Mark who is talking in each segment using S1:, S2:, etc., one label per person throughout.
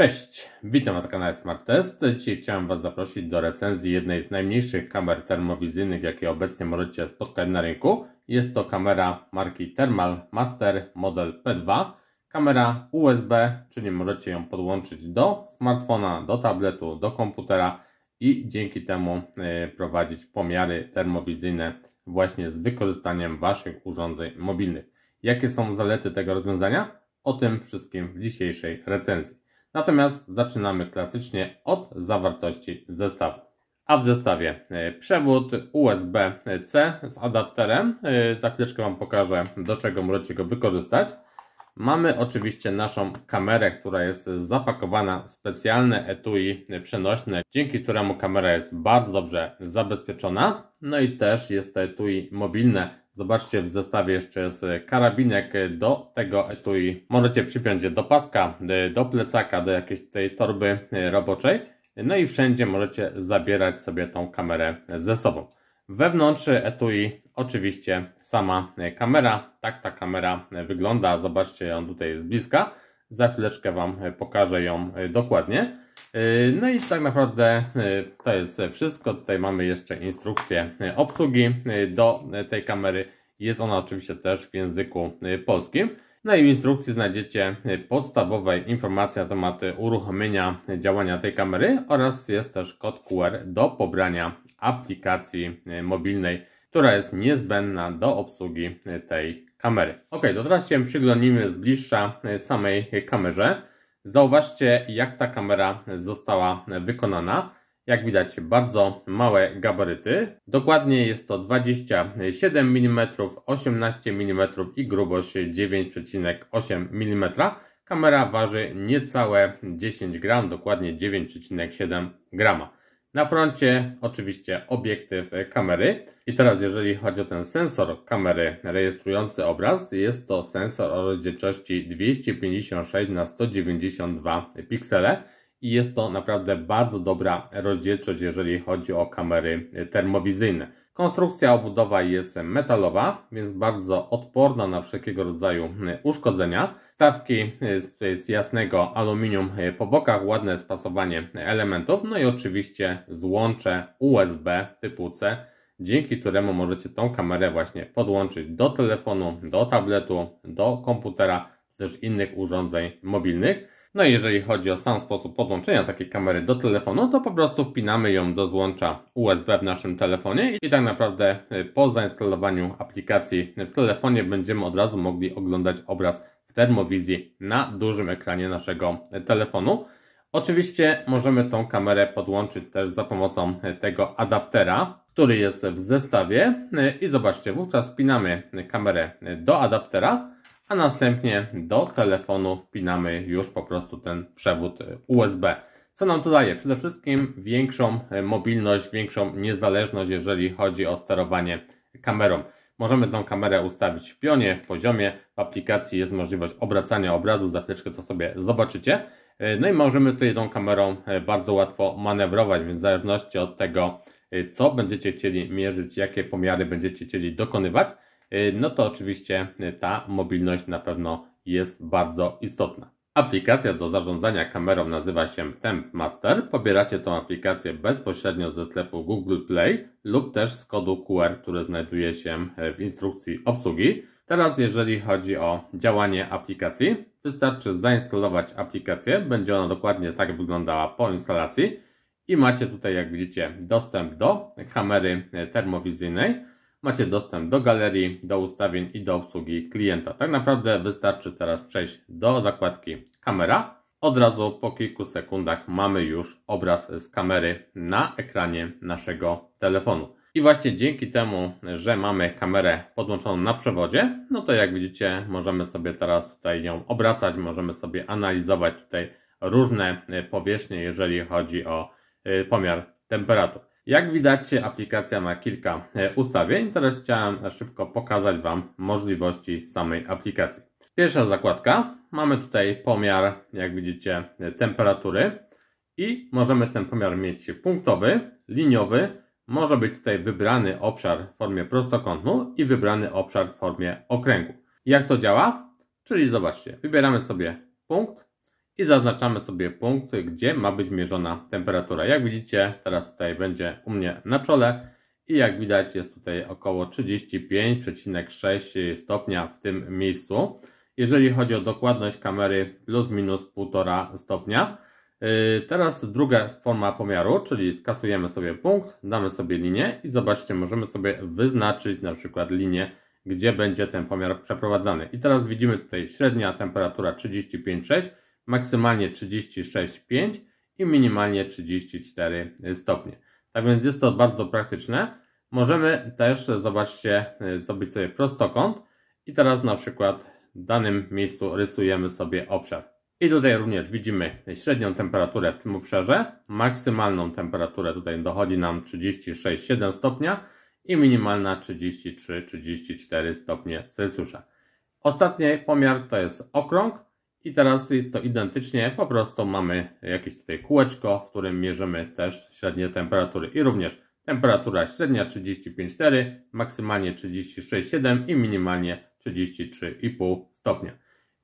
S1: Cześć, witam Was na kanale Smart Test. Dzisiaj chciałem Was zaprosić do recenzji jednej z najmniejszych kamer termowizyjnych, jakie obecnie możecie spotkać na rynku. Jest to kamera marki Thermal Master model P2. Kamera USB, czyli możecie ją podłączyć do smartfona, do tabletu, do komputera i dzięki temu y, prowadzić pomiary termowizyjne właśnie z wykorzystaniem Waszych urządzeń mobilnych. Jakie są zalety tego rozwiązania? O tym wszystkim w dzisiejszej recenzji. Natomiast zaczynamy klasycznie od zawartości zestawu. A w zestawie e, przewód USB-C z adapterem. E, za chwileczkę Wam pokażę, do czego możecie go wykorzystać. Mamy oczywiście naszą kamerę, która jest zapakowana w specjalne etui przenośne, dzięki któremu kamera jest bardzo dobrze zabezpieczona. No i też jest to etui mobilne, Zobaczcie, w zestawie jeszcze jest karabinek do tego etui. Możecie przypiąć je do paska, e, do plecaka, do jakiejś tej torby e, roboczej. No i wszędzie możecie zabierać sobie tą kamerę ze sobą. Wewnątrz etui oczywiście sama e, kamera. Tak ta kamera wygląda. Zobaczcie ją tutaj z bliska. Za chwileczkę Wam e, pokażę ją e, dokładnie. E, no i tak naprawdę to jest wszystko. Tutaj mamy jeszcze instrukcję obsługi do tej kamery. Jest ona oczywiście też w języku polskim. No i w instrukcji znajdziecie podstawowe informacje na temat uruchomienia działania tej kamery oraz jest też kod QR do pobrania aplikacji mobilnej, która jest niezbędna do obsługi tej kamery. Ok, to teraz się przyglądnijmy z bliższa e, samej kamerze. Zauważcie, jak ta kamera została wykonana. Jak widać, bardzo małe gabaryty. Dokładnie jest to 27 mm, 18 mm i grubość 9,8 mm. Kamera waży niecałe 10 gram, dokładnie 9,7 grama. Na froncie oczywiście obiektyw kamery. I teraz jeżeli chodzi o ten sensor kamery rejestrujący obraz, jest to sensor o rozdzielczości 256 na 192 piksele i jest to naprawdę bardzo dobra rozdzielczość, jeżeli chodzi o kamery termowizyjne. Konstrukcja obudowa jest metalowa, więc bardzo odporna na wszelkiego rodzaju uszkodzenia. Stawki z, z jasnego aluminium po bokach, ładne spasowanie elementów, no i oczywiście złącze USB typu C, dzięki któremu możecie tą kamerę właśnie podłączyć do telefonu, do tabletu, do komputera, też innych urządzeń mobilnych. No i jeżeli chodzi o sam sposób podłączenia takiej kamery do telefonu, to po prostu wpinamy ją do złącza USB w naszym telefonie i tak naprawdę y, po zainstalowaniu aplikacji w telefonie będziemy od razu mogli oglądać obraz w termowizji na dużym ekranie naszego telefonu. Oczywiście możemy tą kamerę podłączyć też za pomocą tego adaptera, który jest w zestawie y, i zobaczcie, wówczas wpinamy kamerę do adaptera a następnie do telefonu wpinamy już po prostu ten przewód y, USB. Co nam to daje? Przede wszystkim większą y, mobilność, większą niezależność, jeżeli chodzi o sterowanie kamerą. Możemy tą kamerę ustawić w pionie, w poziomie. W aplikacji jest możliwość obracania obrazu, za chwileczkę to sobie zobaczycie. Y, no i możemy tutaj tą kamerą bardzo łatwo manewrować, więc w zależności od tego, co będziecie chcieli mierzyć, jakie pomiary będziecie chcieli dokonywać, Y, no to oczywiście y, ta mobilność na pewno jest bardzo istotna. Aplikacja do zarządzania kamerą nazywa się TempMaster. Pobieracie tą aplikację bezpośrednio ze sklepu Google Play lub też z kodu QR, który znajduje się y, w instrukcji obsługi. Teraz jeżeli chodzi o działanie aplikacji, wystarczy zainstalować aplikację, będzie ona dokładnie tak wyglądała po instalacji i macie tutaj jak widzicie dostęp do kamery termowizyjnej macie dostęp do galerii, do ustawień i do obsługi klienta. Tak naprawdę wystarczy teraz przejść do zakładki kamera. Od razu po kilku sekundach mamy już obraz z kamery na ekranie naszego telefonu. I właśnie dzięki temu, że mamy kamerę podłączoną na przewodzie, no to jak widzicie możemy sobie teraz tutaj ją obracać, możemy sobie analizować tutaj różne powierzchnie, jeżeli chodzi o y, pomiar temperatur. Jak widać, aplikacja ma kilka e, ustawień. Teraz chciałem szybko pokazać Wam możliwości samej aplikacji. Pierwsza zakładka. Mamy tutaj pomiar, jak widzicie, e, temperatury i możemy ten pomiar mieć punktowy, liniowy. Może być tutaj wybrany obszar w formie prostokątnu i wybrany obszar w formie okręgu. Jak to działa? Czyli zobaczcie, wybieramy sobie punkt, i zaznaczamy sobie punkt, gdzie ma być mierzona temperatura. Jak widzicie, teraz tutaj będzie u mnie na czole i jak widać jest tutaj około 35,6 stopnia w tym miejscu. Jeżeli chodzi o dokładność kamery plus minus 1,5 stopnia. Y, teraz druga forma pomiaru, czyli skasujemy sobie punkt, damy sobie linię i zobaczcie, możemy sobie wyznaczyć na przykład linię, gdzie będzie ten pomiar przeprowadzany. I teraz widzimy tutaj średnia temperatura 35,6 maksymalnie 36,5 i minimalnie 34 stopnie. Tak więc jest to bardzo praktyczne. Możemy też, zobaczcie, zrobić sobie prostokąt i teraz na przykład w danym miejscu rysujemy sobie obszar. I tutaj również widzimy średnią temperaturę w tym obszarze, maksymalną temperaturę tutaj dochodzi nam 36,7 stopnia i minimalna 33-34 stopnie Celsjusza. Ostatni pomiar to jest okrąg, i teraz jest to identycznie, po prostu mamy jakieś tutaj kółeczko, w którym mierzymy też średnie temperatury i również temperatura średnia 35,4, maksymalnie 36,7 i minimalnie 33,5 stopnia.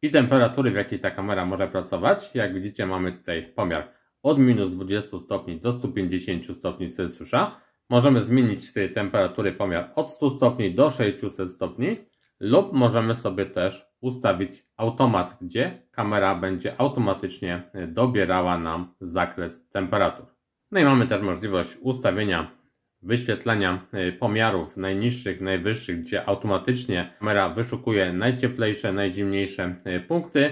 S1: I temperatury, w jakiej ta kamera może pracować, jak widzicie mamy tutaj pomiar od minus 20 stopni do 150 stopni Celsjusza. Możemy zmienić tutaj temperatury pomiar od 100 stopni do 600 stopni lub możemy sobie też ustawić automat, gdzie kamera będzie automatycznie dobierała nam zakres temperatur. No i mamy też możliwość ustawienia wyświetlenia y, pomiarów najniższych, najwyższych, gdzie automatycznie kamera wyszukuje najcieplejsze, najzimniejsze y, punkty.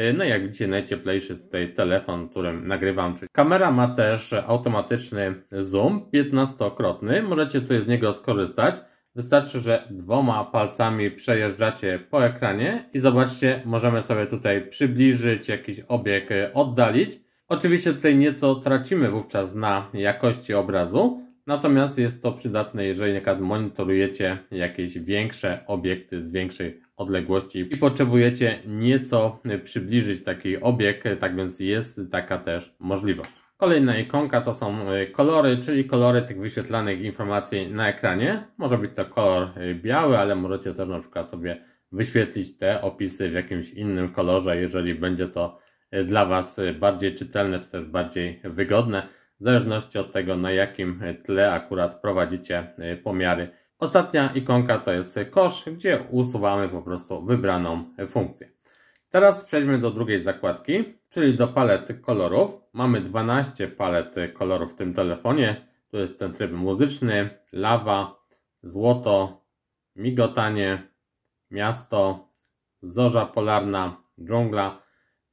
S1: Y, no i jak widzicie najcieplejszy jest tutaj telefon, którym nagrywam. Kamera ma też automatyczny zoom 15-krotny, możecie tutaj z niego skorzystać. Wystarczy, że dwoma palcami przejeżdżacie po ekranie i zobaczcie, możemy sobie tutaj przybliżyć, jakiś obieg e, oddalić. Oczywiście tutaj nieco tracimy wówczas na jakości obrazu, natomiast jest to przydatne, jeżeli na monitorujecie jakieś większe obiekty z większej odległości i potrzebujecie nieco e, przybliżyć taki obieg, e, tak więc jest taka też możliwość. Kolejna ikonka to są y, kolory, czyli kolory tych wyświetlanych informacji na ekranie. Może być to kolor y, biały, ale możecie też na przykład sobie wyświetlić te opisy w jakimś innym kolorze, jeżeli będzie to y, dla Was bardziej czytelne, czy też bardziej wygodne, w zależności od tego, na jakim tle akurat prowadzicie pomiary. Ostatnia ikonka to jest kosz, gdzie usuwamy po prostu wybraną funkcję. Teraz przejdźmy do drugiej zakładki, czyli do palety kolorów. Mamy 12 palet kolorów w tym telefonie. To jest ten tryb muzyczny, lawa, złoto, migotanie, miasto, zorza polarna, dżungla.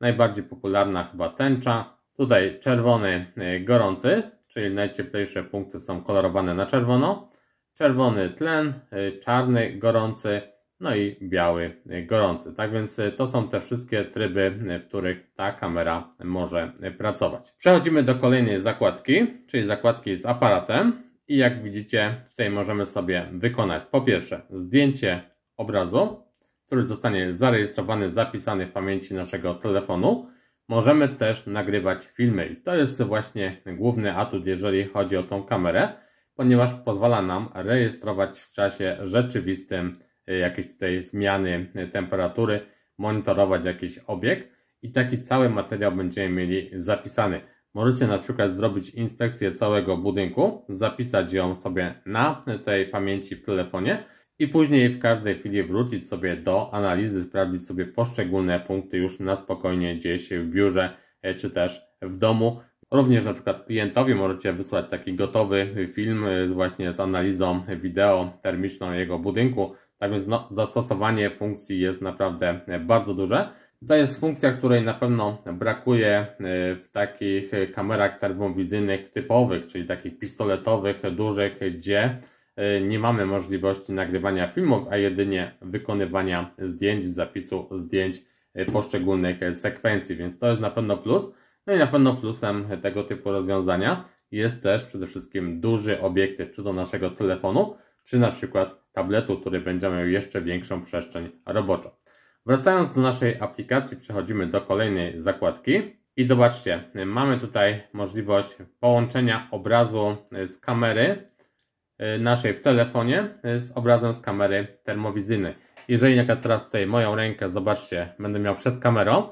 S1: Najbardziej popularna chyba tęcza. Tutaj czerwony y, gorący, czyli najcieplejsze punkty są kolorowane na czerwono. Czerwony tlen, y, czarny gorący, no i biały y, gorący. Tak więc y, to są te wszystkie tryby, y, w których ta kamera może pracować. Przechodzimy do kolejnej zakładki, czyli zakładki z aparatem. I jak widzicie, tutaj możemy sobie wykonać po pierwsze zdjęcie obrazu, który zostanie zarejestrowany, zapisany w pamięci naszego telefonu. Możemy też nagrywać filmy i to jest właśnie główny atut, jeżeli chodzi o tą kamerę, ponieważ pozwala nam rejestrować w czasie rzeczywistym Y, jakieś tutaj zmiany temperatury, monitorować jakiś obiekt i taki cały materiał będziemy mieli zapisany. Możecie na przykład zrobić inspekcję całego budynku, zapisać ją sobie na tej pamięci w telefonie i później w każdej chwili wrócić sobie do analizy, sprawdzić sobie poszczególne punkty już na spokojnie gdzieś w biurze e, czy też w domu. Również na przykład klientowi możecie wysłać taki gotowy film e, właśnie z analizą wideo termiczną jego budynku, tak więc no, zastosowanie funkcji jest naprawdę e, bardzo duże. To jest funkcja, której na pewno brakuje e, w takich kamerach termowizyjnych typowych, czyli takich pistoletowych, dużych, gdzie e, nie mamy możliwości nagrywania filmów, a jedynie wykonywania zdjęć, zapisu zdjęć poszczególnych sekwencji, więc to jest na pewno plus. No i na pewno plusem tego typu rozwiązania jest też przede wszystkim duży obiektyw, czy do naszego telefonu, czy na przykład tabletu, który będzie miał jeszcze większą przestrzeń roboczą. Wracając do naszej aplikacji, przechodzimy do kolejnej zakładki i zobaczcie, mamy tutaj możliwość połączenia obrazu z kamery e, naszej w telefonie e, z obrazem z kamery termowizyjnej. Jeżeli jak teraz tutaj moją rękę, zobaczcie, będę miał przed kamerą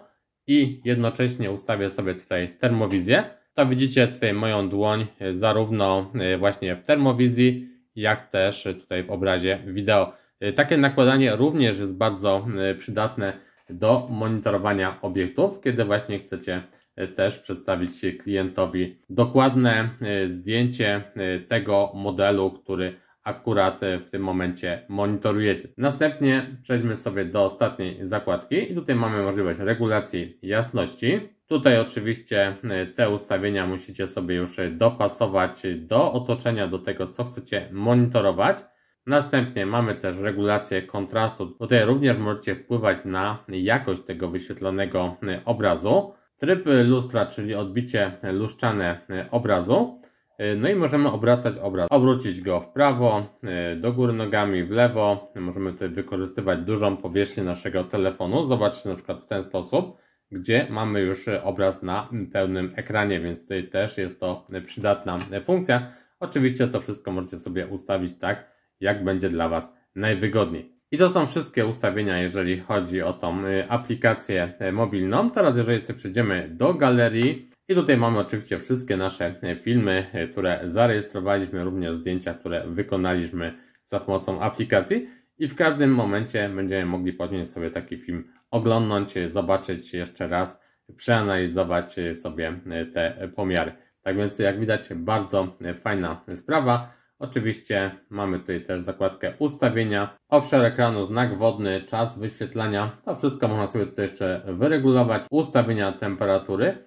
S1: i jednocześnie ustawię sobie tutaj termowizję, to widzicie tutaj moją dłoń e, zarówno właśnie w termowizji, jak też tutaj w obrazie wideo. Y, takie nakładanie również jest bardzo y, przydatne do monitorowania obiektów, kiedy właśnie chcecie y, też przedstawić klientowi dokładne zdjęcie tego modelu, który akurat e, w tym momencie monitorujecie. Następnie przejdźmy sobie do ostatniej zakładki i tutaj mamy możliwość regulacji jasności. Tutaj oczywiście e, te ustawienia musicie sobie już e, dopasować do otoczenia, do tego co chcecie monitorować. Następnie mamy też regulację kontrastu. Tutaj również możecie wpływać na jakość tego wyświetlonego obrazu. Tryb lustra, czyli odbicie lustrzane obrazu. E, no i możemy obracać obraz, obrócić go w prawo, e, do góry nogami, w lewo. Możemy tutaj wykorzystywać dużą powierzchnię naszego telefonu. Zobaczcie na przykład w ten sposób, gdzie mamy już obraz na pełnym ekranie, więc tutaj też jest to przydatna funkcja. Oczywiście to wszystko możecie sobie ustawić tak, jak będzie dla Was najwygodniej. I to są wszystkie ustawienia, jeżeli chodzi o tą e, aplikację mobilną. Teraz jeżeli sobie przejdziemy do galerii, i tutaj mamy oczywiście wszystkie nasze e, filmy, e, które zarejestrowaliśmy, również zdjęcia, które wykonaliśmy za pomocą aplikacji i w każdym momencie będziemy mogli później sobie taki film oglądnąć, e, zobaczyć jeszcze raz, przeanalizować sobie te pomiary. Tak więc jak widać bardzo fajna sprawa. Oczywiście mamy tutaj też zakładkę ustawienia, offshore ekranu, znak wodny, czas wyświetlania. To wszystko można sobie tutaj jeszcze wyregulować, ustawienia temperatury.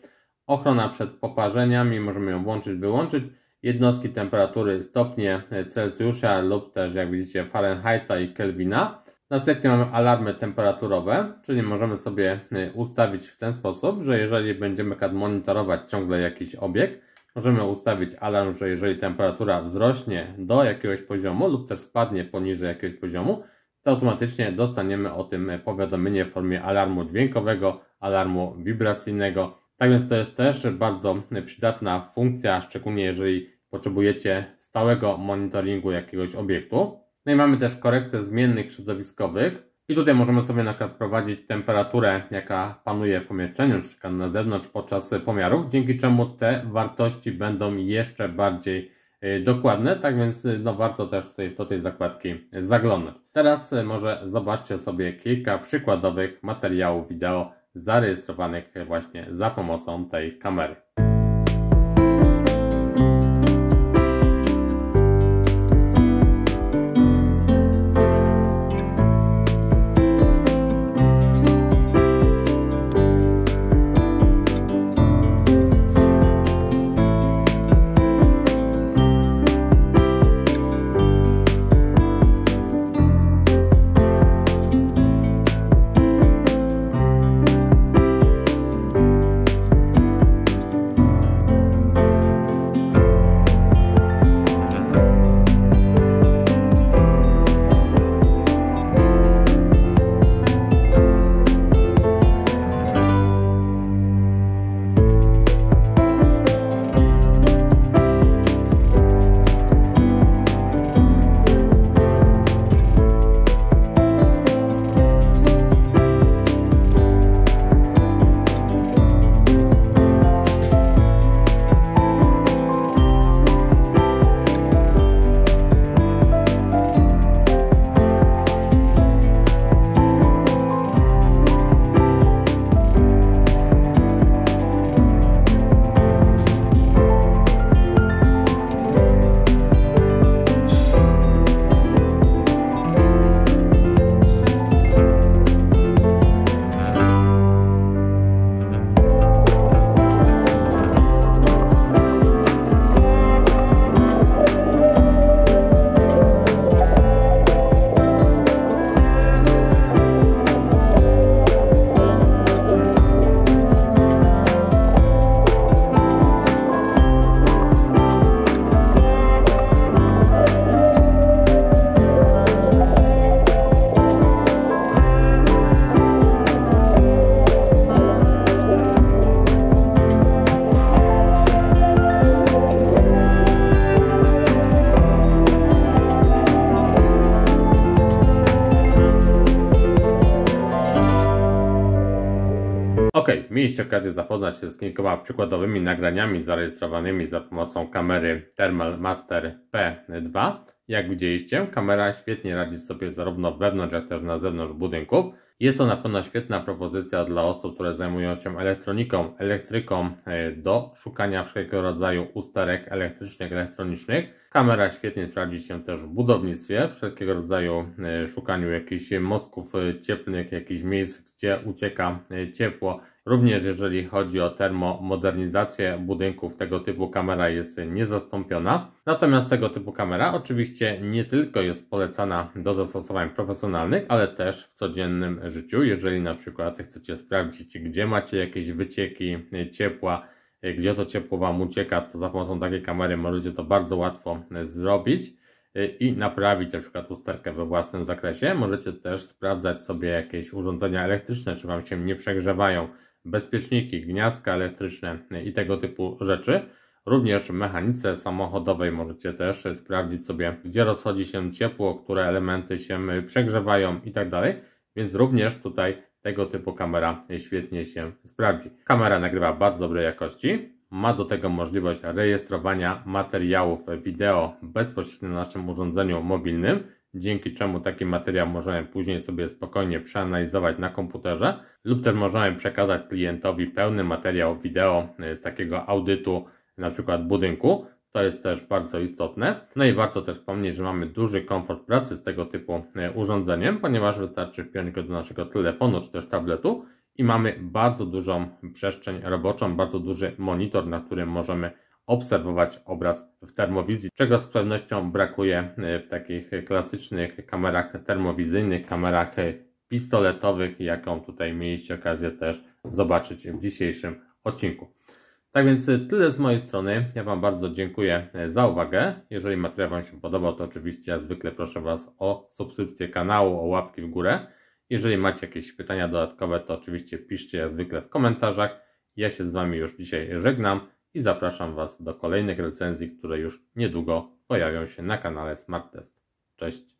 S1: Ochrona przed poparzeniami, możemy ją włączyć, wyłączyć. Jednostki temperatury stopnie e, Celsjusza lub też jak widzicie Fahrenheita i Kelvina. Następnie mamy alarmy temperaturowe, czyli możemy sobie e, ustawić w ten sposób, że jeżeli będziemy monitorować ciągle jakiś obiekt, możemy ustawić alarm, że jeżeli temperatura wzrośnie do jakiegoś poziomu lub też spadnie poniżej jakiegoś poziomu, to automatycznie dostaniemy o tym e, powiadomienie w formie alarmu dźwiękowego, alarmu wibracyjnego tak więc to jest też bardzo przydatna funkcja, szczególnie jeżeli potrzebujecie stałego monitoringu jakiegoś obiektu. No i mamy też korektę zmiennych środowiskowych. I tutaj możemy sobie na przykład prowadzić temperaturę, jaka panuje w pomieszczeniu, czy na zewnątrz podczas pomiarów, dzięki czemu te wartości będą jeszcze bardziej y, dokładne, tak więc y, no, warto też tutaj, do tej zakładki zaglądać. Teraz y, może zobaczcie sobie kilka przykładowych materiałów wideo zarejestrowanych właśnie za pomocą tej kamery. Mieliście okazję zapoznać się z kilkoma przykładowymi nagraniami zarejestrowanymi za pomocą kamery Thermal Master P2. Jak widzieliście, kamera świetnie radzi sobie zarówno wewnątrz, jak też na zewnątrz budynków. Jest to na pewno świetna propozycja dla osób, które zajmują się elektroniką, elektryką e, do szukania wszelkiego rodzaju usterek elektrycznych, elektronicznych. Kamera świetnie sprawdzi się też w budownictwie, wszelkiego rodzaju e, szukaniu jakichś mostków e, cieplnych, jakichś miejsc, gdzie ucieka ciepło Również jeżeli chodzi o termomodernizację budynków, tego typu kamera jest niezastąpiona. Natomiast tego typu kamera oczywiście nie tylko jest polecana do zastosowań profesjonalnych, ale też w codziennym życiu. Jeżeli na przykład chcecie sprawdzić, gdzie macie jakieś wycieki ciepła, gdzie to ciepło Wam ucieka, to za pomocą takiej kamery możecie to bardzo łatwo zrobić i naprawić na przykład usterkę we własnym zakresie. Możecie też sprawdzać sobie jakieś urządzenia elektryczne, czy Wam się nie przegrzewają, bezpieczniki, gniazdka elektryczne i tego typu rzeczy. Również w mechanice samochodowej możecie też sprawdzić sobie, gdzie rozchodzi się ciepło, które elementy się przegrzewają i tak dalej. Więc również tutaj tego typu kamera świetnie się sprawdzi. Kamera nagrywa bardzo dobrej jakości. Ma do tego możliwość rejestrowania materiałów wideo bezpośrednio na naszym urządzeniu mobilnym, dzięki czemu taki materiał możemy później sobie spokojnie przeanalizować na komputerze lub też możemy przekazać klientowi pełny materiał wideo e, z takiego audytu na przykład budynku. To jest też bardzo istotne. No i warto też wspomnieć, że mamy duży komfort pracy z tego typu e, urządzeniem, ponieważ wystarczy wpiąć go do naszego telefonu czy też tabletu i mamy bardzo dużą przestrzeń roboczą, bardzo duży monitor, na którym możemy obserwować obraz w termowizji, czego z pewnością brakuje e, w takich klasycznych kamerach termowizyjnych, kamerach e, pistoletowych, jaką tutaj mieliście okazję też zobaczyć w dzisiejszym odcinku. Tak więc e, tyle z mojej strony. Ja Wam bardzo dziękuję za uwagę. Jeżeli materiał Wam się podobał, to oczywiście ja zwykle proszę Was o subskrypcję kanału, o łapki w górę. Jeżeli macie jakieś pytania dodatkowe, to oczywiście piszcie jak zwykle w komentarzach. Ja się z Wami już dzisiaj żegnam i zapraszam Was do kolejnych recenzji, które już niedługo pojawią się na kanale Smart Test. Cześć!